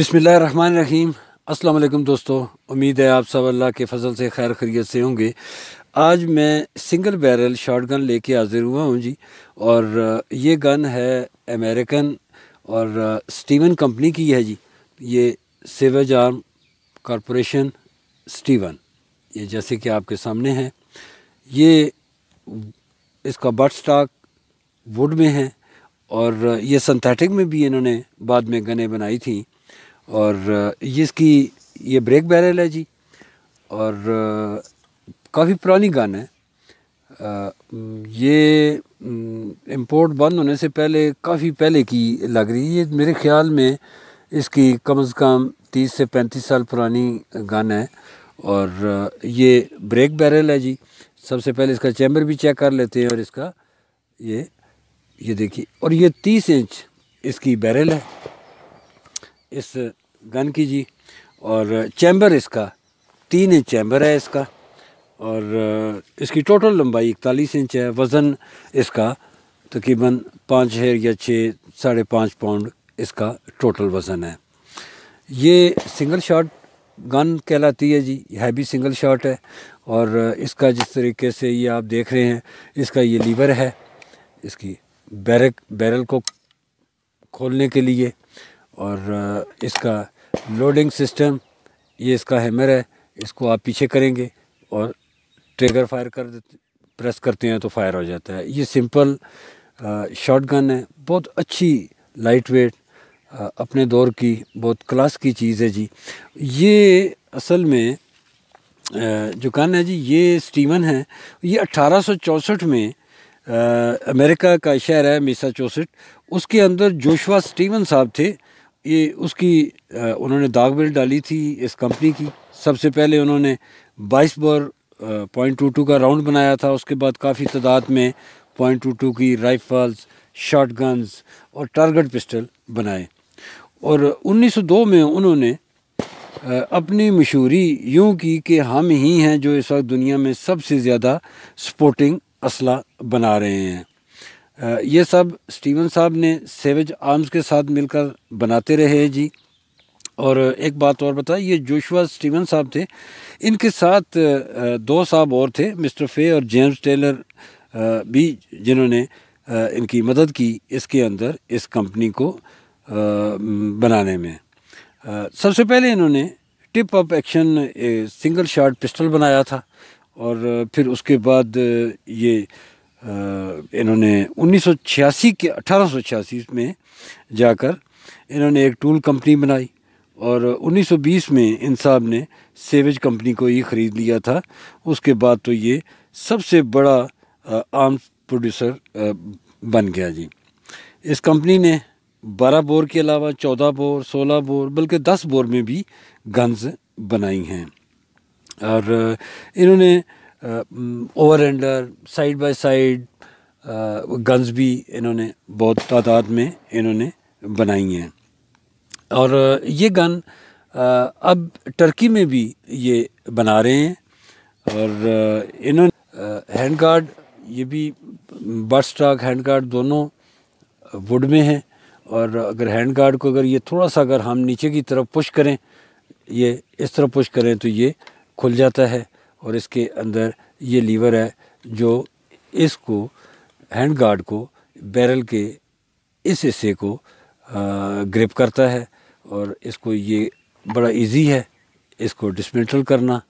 बिसमीम् अल्लाम दोस्तों उम्मीद है आप सब अल्लाह के फजल से खैर खरीत से होंगे आज मैं सिंगल बैरल शॉट गन ले कर हाजिर हुआ हूँ जी और ये गन है अमेरिकन और स्टीवन कंपनी की है जी ये सेवेज आर्म कॉरपोरेशन स्टीवन ये जैसे कि आपके सामने है ये इसका बट स्टॉक वुड में है और ये सिंथेटिक में भी इन्होंने बाद में गने बनाई थी और ये इसकी ये ब्रेक बैरल है जी और काफ़ी पुरानी गन है ये इंपोर्ट बंद होने से पहले काफ़ी पहले की लग रही है ये मेरे ख्याल में इसकी कम से कम तीस से पैंतीस साल पुरानी गन है और ये ब्रेक बैरल है जी सबसे पहले इसका चैम्बर भी चेक कर लेते हैं और इसका ये ये देखिए और ये तीस इंच इसकी बैरल है इस गन की जी और चैम्बर इसका तीन इंच चैम्बर है इसका और इसकी टोटल लंबाई इकतालीस इंच है वज़न इसका तकरीबन पाँच है या छः साढ़े पाँच पाउंड इसका टोटल वज़न है ये सिंगल शॉट गन कहलाती है जी हैवी सिंगल शॉट है और इसका जिस तरीके से ये आप देख रहे हैं इसका ये लीवर है इसकी बैरक बैरल को खोलने के लिए और इसका लोडिंग सिस्टम ये इसका हैमर है इसको आप पीछे करेंगे और ट्रिगर फायर कर देते प्रेस करते हैं तो फायर हो जाता है ये सिंपल शॉट गन है बहुत अच्छी लाइट वेट अपने दौर की बहुत क्लास की चीज़ है जी ये असल में जो गन है जी ये स्टीवन है ये अट्ठारह में आ, अमेरिका का शहर है मीसा चौसठ उसके अंदर जोशवा स्टीवन साहब थे ये उसकी उन्होंने दाग बेल्ट डाली थी इस कंपनी की सबसे पहले उन्होंने 22 बार पॉइंट टू टू का राउंड बनाया था उसके बाद काफ़ी तादाद में पॉइंट टू टू की राइफल्स शॉट गन्स और टारगेट पिस्टल बनाए और 1902 में उन्होंने अपनी मशहूरी यूँ की कि हम ही हैं जो इस वक्त दुनिया में सबसे ज़्यादा स्पोर्टिंग असला बना रहे हैं ये सब स्टीवन साहब ने सेवेज आर्म्स के साथ मिलकर बनाते रहे जी और एक बात और बताएं ये जोशुआ स्टीवन साहब थे इनके साथ दो साहब और थे मिस्टर फे और जेम्स टेलर भी जिन्होंने इनकी मदद की इसके अंदर इस कंपनी को बनाने में सबसे पहले इन्होंने tip up action single shot pistol बनाया था और फिर उसके बाद ये इन्होंने 1986 के अठारह में जाकर इन्होंने एक टूल कंपनी बनाई और 1920 में इन साहब ने सेवेज कंपनी को ही ख़रीद लिया था उसके बाद तो ये सबसे बड़ा आम प्रोड्यूसर बन गया जी इस कंपनी ने 12 बोर के अलावा 14 बोर 16 बोर बल्कि 10 बोर में भी गन्स बनाई हैं और इन्होंने over under side by side guns भी इन्होंने बहुत तादाद में इन्होंने बनाई हैं और ये गन अब टर्की में भी ये बना रहे हैं और इन्होंने हैंड गार्ड ये भी बर्ड स्टॉक हैंड गार्ड दोनों वुड में हैं और अगर हैंड गार्ड को अगर ये थोड़ा सा अगर हम नीचे की तरफ पुश करें ये इस तरफ पुश करें तो ये खुल जाता है और इसके अंदर ये लीवर है जो इसको हैंड गार्ड को बैरल के इस हिस्से को ग्रिप करता है और इसको ये बड़ा इजी है इसको डिसमेंटल करना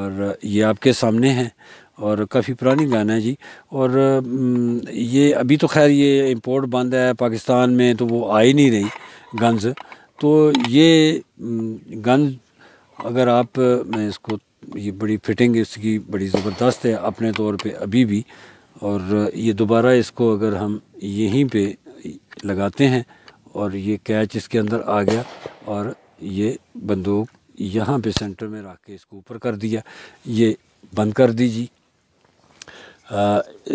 और ये आपके सामने है और काफ़ी पुरानी गाना है जी और ये अभी तो खैर ये इंपोर्ट बंद है पाकिस्तान में तो वो आ ही नहीं रही गन्स तो ये गन अगर आप मैं इसको ये बड़ी फिटिंग इसकी बड़ी ज़बरदस्त है अपने तौर पे अभी भी और ये दोबारा इसको अगर हम यहीं पे लगाते हैं और ये कैच इसके अंदर आ गया और ये बंदूक यहाँ पे सेंटर में रख के इसको ऊपर कर दिया ये बंद कर दीजिए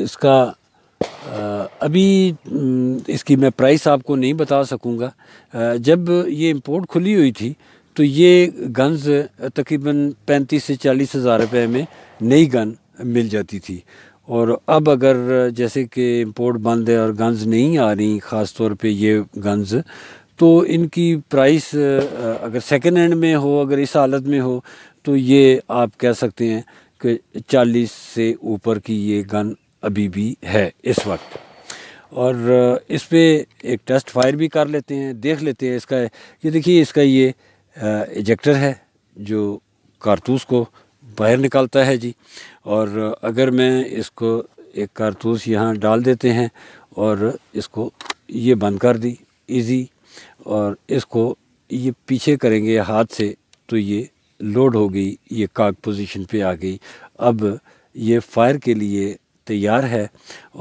इसका आ, अभी हम्म, इसकी मैं प्राइस आपको नहीं बता सकूँगा जब ये इम्पोर्ट खुली हुई थी तो ये गन्स तकरीबन पैंतीस से चालीस हज़ार रुपये में नई गन मिल जाती थी और अब अगर जैसे कि इम्पोर्ट बंद है और गन्स नहीं आ रही ख़ास तौर पे ये गन्स तो इनकी प्राइस अगर सेकेंड हैंड में हो अगर इस हालत में हो तो ये आप कह सकते हैं कि चालीस से ऊपर की ये गन अभी भी है इस वक्त और इस पर एक टेस्ट फायर भी कर लेते हैं देख लेते हैं इसका ये देखिए इसका ये एजेक्टर है जो कारतूस को बाहर निकालता है जी और अगर मैं इसको एक कारतूस यहाँ डाल देते हैं और इसको ये बंद कर दी इजी और इसको ये पीछे करेंगे हाथ से तो ये लोड हो गई ये काग पोजीशन पे आ गई अब ये फायर के लिए तैयार है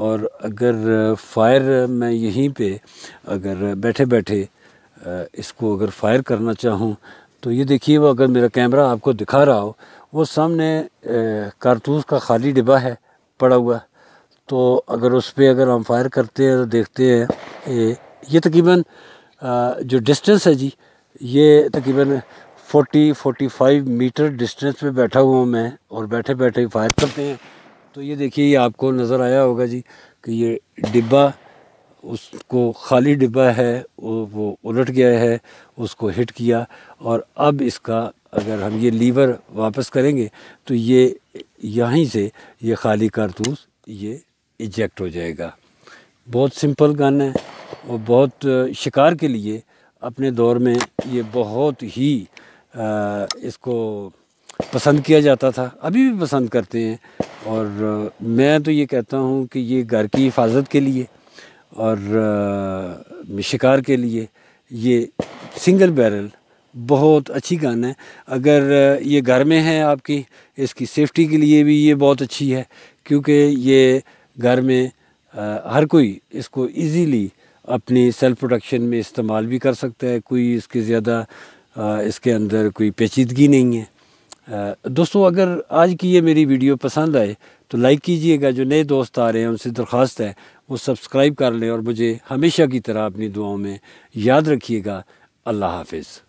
और अगर फायर मैं यहीं पे अगर बैठे बैठे इसको अगर फायर करना चाहूँ तो ये देखिए वो अगर मेरा कैमरा आपको दिखा रहा हो वो सामने कारतूस का खाली डिब्बा है पड़ा हुआ तो अगर उस पर अगर हम फायर करते हैं तो देखते हैं ये, ये तकरीबन जो डिस्टेंस है जी ये तकरीबन 40 45 मीटर डिस्टेंस पे बैठा हुआ हूँ मैं और बैठे बैठे फायर करते हैं तो ये देखिए ये आपको नज़र आया होगा जी कि ये डिब्बा उसको खाली डिब्बा है वो उलट गया है उसको हिट किया और अब इसका अगर हम ये लीवर वापस करेंगे तो ये यहीं से ये खाली कारतूस ये इजेक्ट हो जाएगा बहुत सिंपल गन है और बहुत शिकार के लिए अपने दौर में ये बहुत ही इसको पसंद किया जाता था अभी भी पसंद करते हैं और मैं तो ये कहता हूँ कि ये घर की हिफाजत के लिए और शिकार के लिए ये सिंगल बैरल बहुत अच्छी गन है अगर ये घर में है आपकी इसकी सेफ्टी के लिए भी ये बहुत अच्छी है क्योंकि ये घर में हर कोई इसको इजीली अपनी सेल्फ प्रोटेक्शन में इस्तेमाल भी कर सकता है कोई इसके ज़्यादा इसके अंदर कोई पेचीदगी नहीं है दोस्तों अगर आज की ये मेरी वीडियो पसंद आए तो लाइक कीजिएगा जो नए दोस्त आ रहे हैं उनसे दरख्वास्त है वो सब्सक्राइब कर लें और मुझे हमेशा की तरह अपनी दुआओं में याद रखिएगा अल्लाह हाफिज़